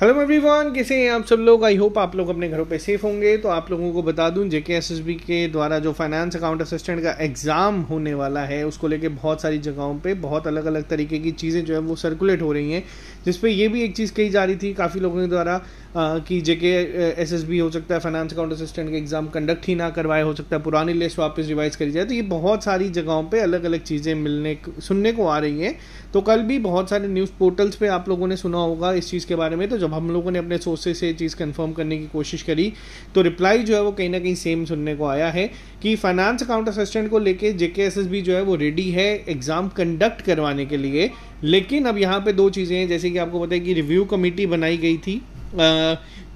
hello everyone कैसे हैं आप सब लोग आई होप आप लोग अपने घरों पे सेफ होंगे तो आप लोगों को बता दूं जेके एस के द्वारा जो फाइनेंस अकाउंट असिस्टेंट का एग्ज़ाम होने वाला है उसको लेके बहुत सारी जगहों पे बहुत अलग अलग तरीके की चीज़ें जो है वो सर्कुलेट हो रही हैं जिस पे ये भी एक चीज़ कही जा रही थी काफ़ी लोगों के द्वारा कि जेके एस हो सकता है फाइनेंस अकाउंट असिस्टेंट का एग्ज़ाम कंडक्ट ही ना करवाए हो सकता है पुरानी लिस्ट वापस रिवाइज करी जाए तो ये बहुत सारी जगहों पर अलग अलग चीज़ें मिलने सुनने को आ रही हैं तो कल भी बहुत सारे न्यूज़ पोर्टल्स पर आप लोगों ने सुना होगा इस चीज़ के बारे में तो जब हम लोगों ने अपने सोर्सेज से चीज़ कंफर्म करने की कोशिश करी तो रिप्लाई जो है वो कहीं ना कहीं सेम सुनने को आया है कि फाइनेंस अकाउंट असिस्टेंट को लेके जेके एस जो है वो रेडी है एग्ज़ाम कंडक्ट करवाने के लिए लेकिन अब यहाँ पे दो चीज़ें हैं जैसे कि आपको पता है कि रिव्यू कमेटी बनाई गई थी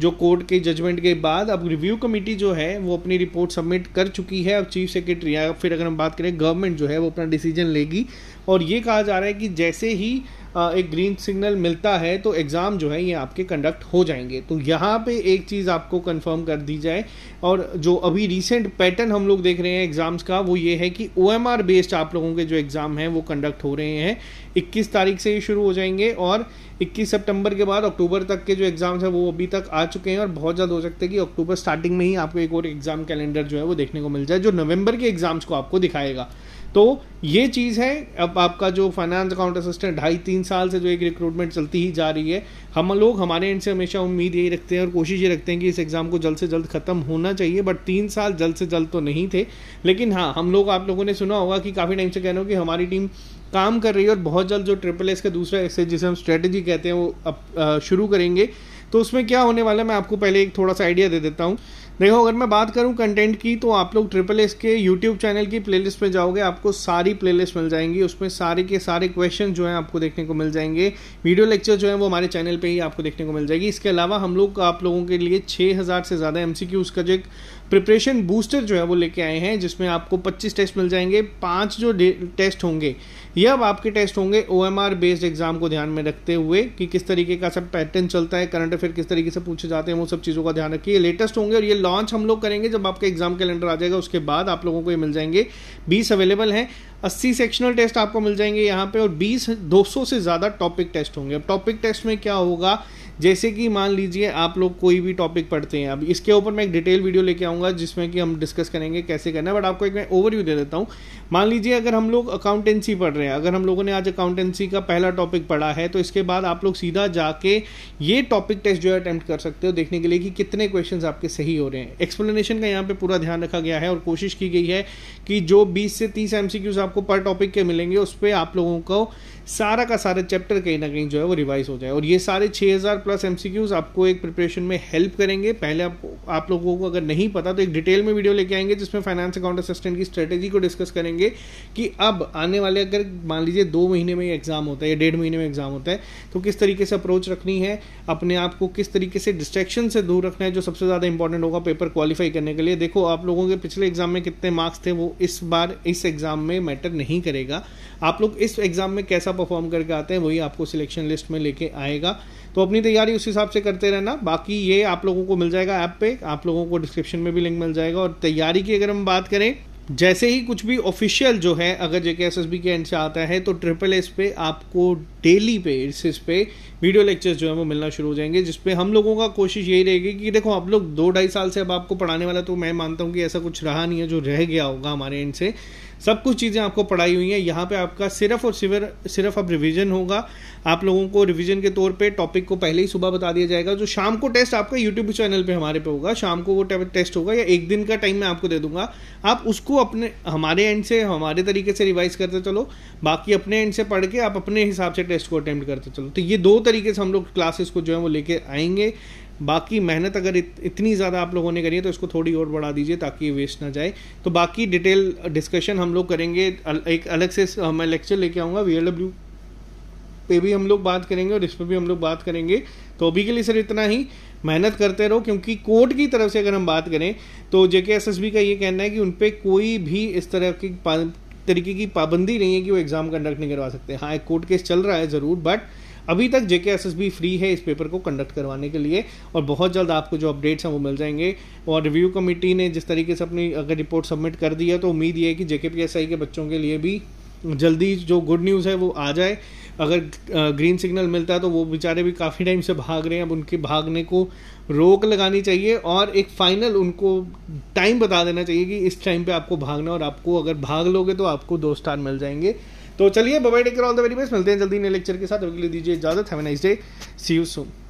जो कोर्ट के जजमेंट के बाद अब रिव्यू कमेटी जो है वो अपनी रिपोर्ट सबमिट कर चुकी है अब चीफ सेक्रेटरी या फिर अगर हम बात करें गवर्नमेंट जो है वो अपना डिसीजन लेगी और ये कहा जा रहा है कि जैसे ही एक ग्रीन सिग्नल मिलता है तो एग्ज़ाम जो है ये आपके कंडक्ट हो जाएंगे तो यहाँ पे एक चीज़ आपको कंफर्म कर दी जाए और जो अभी रिसेंट पैटर्न हम लोग देख रहे हैं एग्ज़ाम्स का वो ये है कि ओ बेस्ड आप लोगों के जो एग्ज़ाम हैं वो कंडक्ट हो रहे हैं इक्कीस तारीख से ही शुरू हो जाएंगे और इक्कीस सितंबर के बाद अक्टूबर तक के जो एग्ज़ाम्स हैं वो अभी तक आ चुके हैं और बहुत ज़्यादा हो सकते हैं कि अक्टूबर स्टार्टिंग में ही आपको एक और एग्ज़ाम कैलेंडर जो है वो देखने को मिल जाए जो नवंबर के एग्ज़ाम्स को आपको दिखाएगा तो ये चीज़ है अब आपका जो फाइनेंस अकाउंट असिस्टेंट ढाई तीन साल से जो एक रिक्रूटमेंट चलती ही जा रही है हम लोग हमारे एंड से हमेशा उम्मीद यही रखते हैं और कोशिश ये रखते हैं कि इस एग्ज़ाम को जल्द से जल्द ख़त्म होना चाहिए बट तीन साल जल्द से जल्द तो नहीं थे लेकिन हाँ हम लोग आप लोगों ने सुना होगा कि काफ़ी टाइम से कह रहे हो कि हमारी टीम काम कर रही है और बहुत जल्द जो ट्रिपल एस का दूसरा एसे जिसे हम स्ट्रेटजी कहते हैं वो अब शुरू करेंगे तो उसमें क्या होने वाला है मैं आपको पहले एक थोड़ा सा आइडिया दे देता हूँ देखो अगर मैं बात करूं कंटेंट की तो आप लोग ट्रिपल एस के यूट्यूब चैनल की प्लेलिस्ट में जाओगे आपको सारी प्लेलिस्ट मिल जाएंगी उसमें सारे के सारे क्वेश्चन जो हैं आपको देखने को मिल जाएंगे वीडियो लेक्चर जो है वो हमारे चैनल पे ही आपको देखने को मिल जाएगी इसके अलावा हम लोग आप लोगों के लिए छः से ज़्यादा एम का जो एक प्रिपरेशन बूस्टर जो है वो लेके आए हैं जिसमें आपको पच्चीस टेस्ट मिल जाएंगे पाँच जो टेस्ट होंगे ये अब आपके टेस्ट होंगे ओ बेस्ड एग्जाम को ध्यान में रखते हुए कि किस तरीके का सब पैटर्न चलता है करंट अफेयर किस तरीके से पूछे जाते हैं वो सब चीज़ों का ध्यान रखिए लेटेस्ट होंगे और ये लॉन्च हम लोग करेंगे जब आपका एग्जाम कैलेंडर आ जाएगा उसके बाद आप लोगों को ये मिल जाएंगे बीस अवेलेबल हैं अस्सी सेक्शनल टेस्ट आपको मिल जाएंगे यहाँ पे और बीस दो सौ से ज़्यादा टॉपिक टेस्ट होंगे अब टॉपिक टेस्ट में क्या होगा जैसे कि मान लीजिए आप लोग कोई भी टॉपिक पढ़ते हैं अब इसके ऊपर मैं एक डिटेल वीडियो लेके आऊँगा जिसमें कि हम डिस्कस करेंगे कैसे करना है बट आपको एक मैं ओवरव्यू दे देता हूँ मान लीजिए अगर हम लोग अकाउंटेंसी पढ़ रहे हैं अगर हम लोगों ने आज अकाउंटेंसी का पहला टॉपिक पढ़ा है तो इसके बाद आप लोग सीधा जाके ये टॉपिक टेस्ट जो है अटैम्प्ट कर सकते हो देखने के लिए कि कितने क्वेश्चन आपके सही हो रहे हैं एक्सप्लेनेशन का यहाँ पर पूरा ध्यान रखा गया है और कोशिश की गई है कि जो बीस से तीस एम आप आपको पर टॉपिक के मिलेंगे उस पर आप लोगों को सारा का सारा चैप्टर कहीं ना कहीं जो है वो रिवाइज हो जाए और ये सारे 6000 प्लस एम आपको एक प्रिपरेशन में हेल्प करेंगे पहले आप आप लोगों को अगर नहीं पता तो एक डिटेल में वीडियो लेके आएंगे जिसमें फाइनेंस अकाउंट असिस्टेंट की स्ट्रेटेजी को डिस्कस करेंगे कि अब आने वाले अगर मान लीजिए दो महीने में एग्ज़ाम होता है या डेढ़ महीने में एग्ज़ाम होता है तो किस तरीके से अप्रोच रखनी है अपने आप को किस तरीके से डिस्ट्रेक्शन से दूर रखना है जो सबसे ज़्यादा इंपॉर्टेंट होगा पेपर क्वालिफाई करने के लिए देखो आप लोगों के पिछले एग्ज़ाम में कितने मार्क्स थे वो इस बार इस एग्ज़ाम में मैटर मैटर नहीं करेगा आप लोग इस एग्ज़ाम में कैसा परफॉर्म करके आते हैं वही आपको सिलेक्शन लिस्ट में लेके आएगा तो अपनी तैयारी उस हिसाब से करते रहना बाकी ये आप लोगों को मिल जाएगा ऐप पे आप लोगों को डिस्क्रिप्शन में भी लिंक मिल जाएगा और तैयारी की अगर हम बात करें जैसे ही कुछ भी ऑफिशियल जो है अगर जेके एस एस बी के एंड से आता है तो ट्रिपल एस पे आपको डेली पे इस पे वीडियो लेक्चर्स जो है वो मिलना शुरू हो जाएंगे जिसपे हम लोगों का कोशिश यही रहेगी कि देखो आप लोग दो ढाई साल से अब आपको पढ़ाने वाला तो मैं मानता हूँ कि ऐसा कुछ रहा नहीं है जो रह गया होगा हमारे एंड से सब कुछ चीज़ें आपको पढ़ाई हुई हैं यहाँ पे आपका सिर्फ और सिर्फ सिर्फ अब रिवीजन होगा आप लोगों को रिवीजन के तौर पे टॉपिक को पहले ही सुबह बता दिया जाएगा जो शाम को टेस्ट आपका यूट्यूब चैनल पे हमारे पे होगा शाम को वो टेस्ट होगा या एक दिन का टाइम मैं आपको दे दूंगा आप उसको अपने हमारे एंड से हमारे तरीके से रिवाइज करते चलो बाकी अपने एंड से पढ़ के आप अपने हिसाब से टेस्ट को अटैम्प्ट करते चलो तो ये दो तरीके से हम लोग क्लासेस को जो है वो लेके आएंगे बाकी मेहनत अगर इत, इतनी ज़्यादा आप लोगों ने करी है तो इसको थोड़ी और बढ़ा दीजिए ताकि वेस्ट ना जाए तो बाकी डिटेल डिस्कशन हम लोग करेंगे एक अलग से मैं लेक्चर लेके आऊँगा वी एल पे भी हम लोग बात करेंगे और इस पर भी हम लोग बात करेंगे तो अभी के लिए सर इतना ही मेहनत करते रहो क्योंकि कोर्ट की तरफ से अगर हम बात करें तो जेके एस एस बी का ये कहना है कि उन पर कोई भी इस तरह की तरीके की पाबंदी नहीं है कि वो एग्ज़ाम कंडक्ट नहीं करवा सकते हाँ एक कोर्ट केस चल रहा है ज़रूर बट अभी तक जेके बी फ्री है इस पेपर को कंडक्ट करवाने के लिए और बहुत जल्द आपको जो अपडेट्स हैं वो मिल जाएंगे और रिव्यू कमेटी ने जिस तरीके से अपनी अगर रिपोर्ट सबमिट कर दिया तो उम्मीद ये है कि जेके पी के बच्चों के लिए भी जल्दी जो गुड न्यूज़ है वो आ जाए अगर ग्रीन सिग्नल मिलता है तो वो बेचारे भी काफ़ी टाइम से भाग रहे हैं अब उनके भागने को रोक लगानी चाहिए और एक फाइनल उनको टाइम बता देना चाहिए कि इस टाइम पे आपको भागना और आपको अगर भाग लोगे तो आपको दो स्टार मिल जाएंगे तो चलिए bye bye take care all the very best मिलते हैं जल्दी नए लेक्चर के साथ अगले दीजिए इजाजत have nice day see you soon